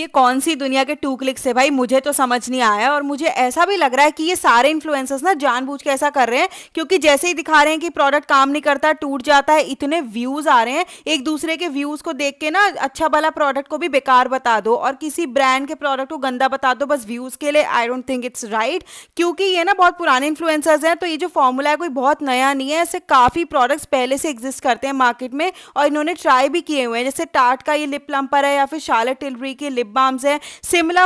ये कौन सी दुनिया के टू क्लिक से भाई मुझे तो समझ नहीं आया और मुझे ऐसा भी लग रहा है कि ये सारे इन्फ्लुएंसर्स ना जानबूझ के ऐसा कर रहे हैं क्योंकि जैसे ही दिखा रहे हैं कि प्रोडक्ट काम नहीं करता टूट जाता है इतने व्यूज आ रहे हैं एक दूसरे के व्यूज को देख के ना अच्छा भला प्रोडक्ट को भी बेकार बता दो और किसी ब्रांड के प्रोडक्ट को गंदा बता दो बस व्यूज के लिए I don't think it's right क्योंकि ये ना बहुत पुराने इन्फ्लुएंसर्स हैं तो ये जो फॉर्मूला है कोई बहुत नया नहीं है ऐसे काफ़ी प्रोडक्ट्स पहले से एग्जिस्ट करते हैं मार्केट में और इन्होंने ट्राई भी किए हुए हैं जैसे टाट का ये लिप लंपर है या फिर शार्लेट टिलरी की लिप लिप बाम्स हैं सिमिलर